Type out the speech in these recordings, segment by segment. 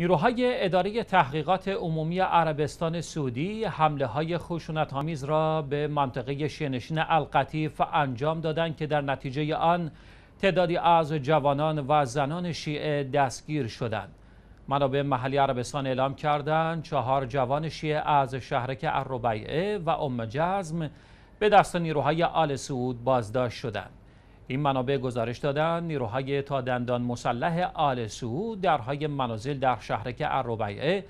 نیروهای اداره تحقیقات عمومی عربستان سعودی حمله های خشونت آمیز را به منطقه شینشین القطیف انجام دادند که در نتیجه آن تعدادی از جوانان و زنان شیعه دستگیر شدند. منابع محلی عربستان اعلام کردند چهار جوان شیعه از شهرک الربیعه و ام جزم به دست نیروهای آل سعود بازداشت شدند. این منابع گزارش دادند نیروهای تا دندان مسلح آل سعود درهای منازل در شهرک الربیعه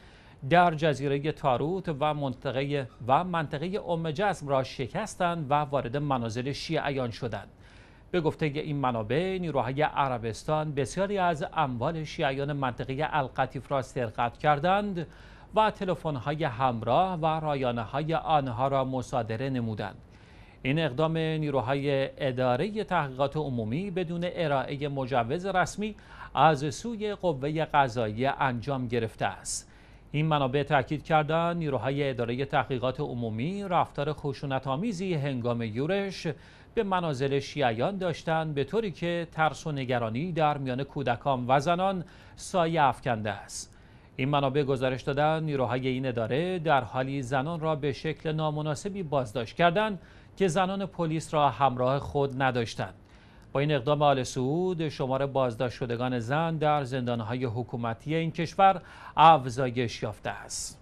در جزیره تاروت و منطقه و منطقه ام جزم را شکستند و وارد منازل شیعیان شدند به گفته این منابع نیروهای عربستان بسیاری از اموال شیعیان منطقه القطیف را سرقت کردند و تلفن‌های همراه و رایانه های آنها را مصادره نمودند این اقدام نیروهای اداره تحقیقات عمومی بدون ارائه مجوز رسمی از سوی قوه قضاییه انجام گرفته است این منابع تاکید کردند نیروهای اداره تحقیقات عمومی رفتار آمیزی هنگام یورش به منازل شیعیان داشتند به طوری که ترس و نگرانی در میان کودکان و زنان سایه افکنده است این منابع گزارش دادند نیروهای این اداره در حالی زنان را به شکل نامناسبی بازداشت کردند که زنان پلیس را همراه خود نداشتند با این اقدام آل سعود شمار بازداشت شدگان زن در زندانهای حکومتی این کشور افزایش یافته است